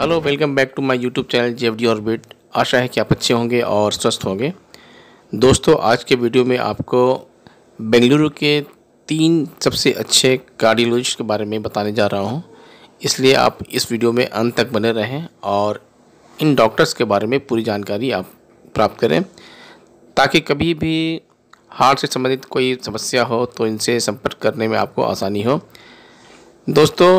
hello welcome back to my YouTube channel F D orbit आशा है कि आप अच्छे होंगे और स्वस्थ होंगे दोस्तों आज के वीडियो में आपको बेंगलुरु के तीन सबसे अच्छे कार्डियोलॉजिस्ट के बारे में बताने जा रहा हूं इसलिए आप इस वीडियो में अंत तक बने रहें और इन डॉक्टर्स के बारे में पूरी जानकारी आप प्राप्त करें ताकि कभी भी हार्ट से संबंधित कोई समस्या हो तो इनसे संपर्क करने में आपको आसानी हो दोस्तों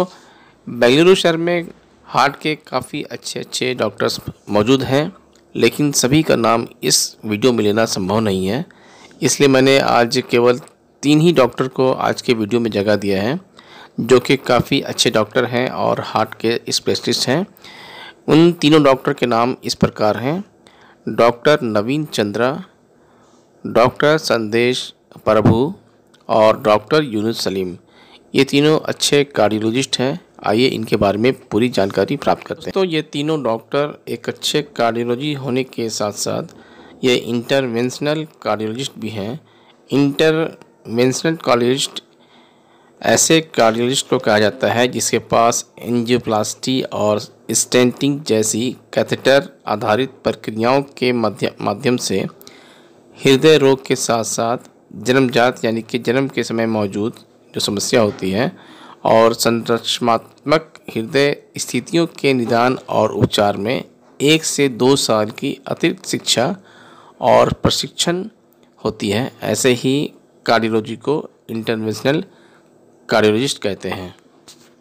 बेंगलुरु शहर में हार्ट के काफ़ी अच्छे अच्छे डॉक्टर्स मौजूद हैं लेकिन सभी का नाम इस वीडियो में लेना संभव नहीं है इसलिए मैंने आज केवल तीन ही डॉक्टर को आज के वीडियो में जगह दिया है जो कि काफ़ी अच्छे डॉक्टर हैं और हार्ट के स्पेशलिस्ट हैं उन तीनों डॉक्टर के नाम इस प्रकार हैं डॉक्टर नवीन चंद्रा डॉक्टर संदेश प्रभु और डॉक्टर यूनुस सलीम ये तीनों अच्छे कार्डियोलॉजिस्ट हैं आइए इनके बारे में पूरी जानकारी प्राप्त करते हैं तो ये तीनों डॉक्टर एक अच्छे कार्डियोलॉजी होने के साथ साथ ये इंटरवेंशनल कार्डियोलॉजिस्ट भी हैं इंटरवेंशनल कार्डियोलॉजिस्ट ऐसे कार्डियोलॉजिस्ट को कहा जाता है जिसके पास एंजियोप्लास्टी और स्टेंटिंग जैसी कैथेटर आधारित प्रक्रियाओं के माध्यम से हृदय रोग के साथ साथ जन्मजात यानी कि जन्म के समय मौजूद जो समस्या होती है और संरचनात्मक हृदय स्थितियों के निदान और उपचार में एक से दो साल की अतिरिक्त शिक्षा और प्रशिक्षण होती है ऐसे ही कार्डियोलॉजी को इंटरवेंशनल कार्डियोलॉजिस्ट कहते हैं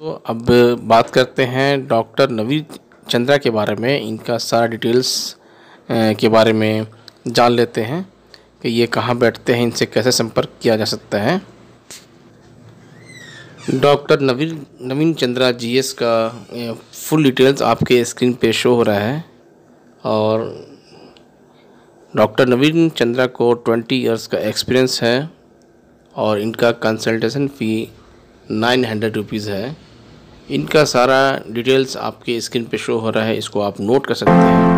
तो अब बात करते हैं डॉक्टर नवीन चंद्रा के बारे में इनका सारा डिटेल्स के बारे में जान लेते हैं कि ये कहाँ बैठते हैं इनसे कैसे संपर्क किया जा सकता है डॉक्टर नवीन नवीन चंद्रा जीएस का फुल डिटेल्स आपके स्क्रीन पे शो हो रहा है और डॉक्टर नवीन चंद्रा को ट्वेंटी इयर्स का एक्सपीरियंस है और इनका consultation fee nine hundred rupees है इनका सारा डिटेल्स आपके स्क्रीन पे शो हो रहा है इसको आप नोट कर सकते हैं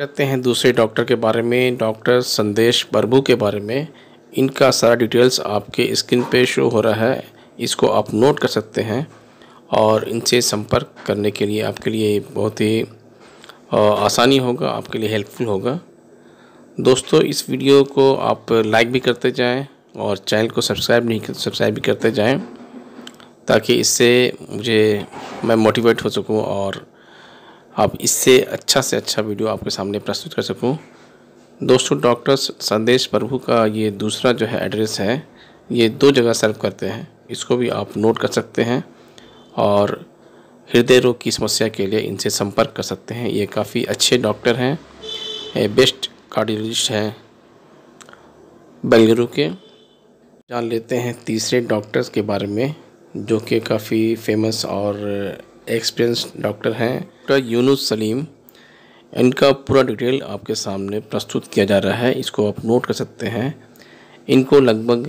कहते हैं दूसरे डॉक्टर के बारे में डॉक्टर संदेश बर्बू के बारे में इनका सारा डिटेल्स आपके स्क्रीन पे शो हो रहा है इसको आप नोट कर सकते हैं और इनसे संपर्क करने के लिए आपके लिए बहुत ही आसानी होगा आपके लिए हेल्पफुल होगा दोस्तों इस वीडियो को आप लाइक भी करते जाएं और चैनल को सब्सक्राइब नहीं सब्सक्राइब भी करते जाएं ताकि इससे मुझे मैं मोटिवेट हो सकूं और अब इससे अच्छा से अच्छा वीडियो आपके सामने प्रस्तुत कर सकूं दोस्तों डॉक्टर संदेश प्रभु का ये दूसरा जो है एड्रेस है ये दो जगह सर्व करते हैं इसको भी आप नोट कर सकते हैं और हृदय रोग की समस्या के लिए इनसे संपर्क कर सकते हैं ये काफ़ी अच्छे डॉक्टर हैं बेस्ट कार्डियोलॉजिस्ट हैं बेंगलुरु के जान लेते हैं तीसरे डॉक्टर्स के बारे में जो कि काफ़ी फेमस और एक्सपीरियंस डॉक्टर हैं डॉक्टर यूनुस सलीम इनका पूरा डिटेल आपके सामने प्रस्तुत किया जा रहा है इसको आप नोट कर सकते हैं इनको लगभग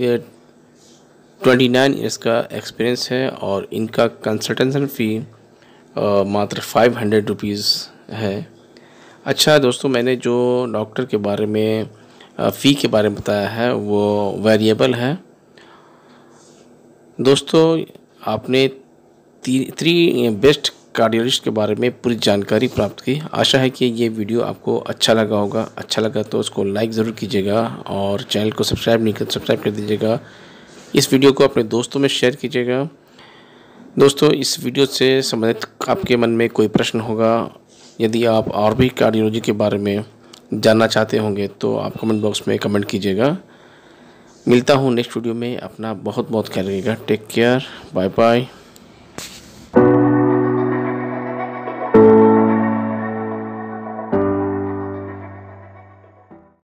ट्वेंटी नाइन ईयर्स का एक्सपीरियंस है और इनका कंसल्टेंसन फ़ी मात्र फाइव हंड्रेड रुपीज़ है अच्छा दोस्तों मैंने जो डॉक्टर के बारे में फ़ी के बारे में बताया है वो वेरिएबल है दोस्तों आपने थ्री बेस्ट कार्डियोलॉजिस्ट के बारे में पूरी जानकारी प्राप्त की आशा है कि ये वीडियो आपको अच्छा लगा होगा अच्छा लगा तो उसको लाइक ज़रूर कीजिएगा और चैनल को सब्सक्राइब नहीं कर सब्सक्राइब तो कर दीजिएगा इस वीडियो को अपने दोस्तों में शेयर कीजिएगा दोस्तों इस वीडियो से संबंधित आपके मन में कोई प्रश्न होगा यदि आप और भी कार्डियोलॉजी के बारे में जानना चाहते होंगे तो आप कमेंट बॉक्स में कमेंट कीजिएगा मिलता हूँ नेक्स्ट वीडियो में अपना बहुत बहुत ख्याल रखिएगा टेक केयर बाय बाय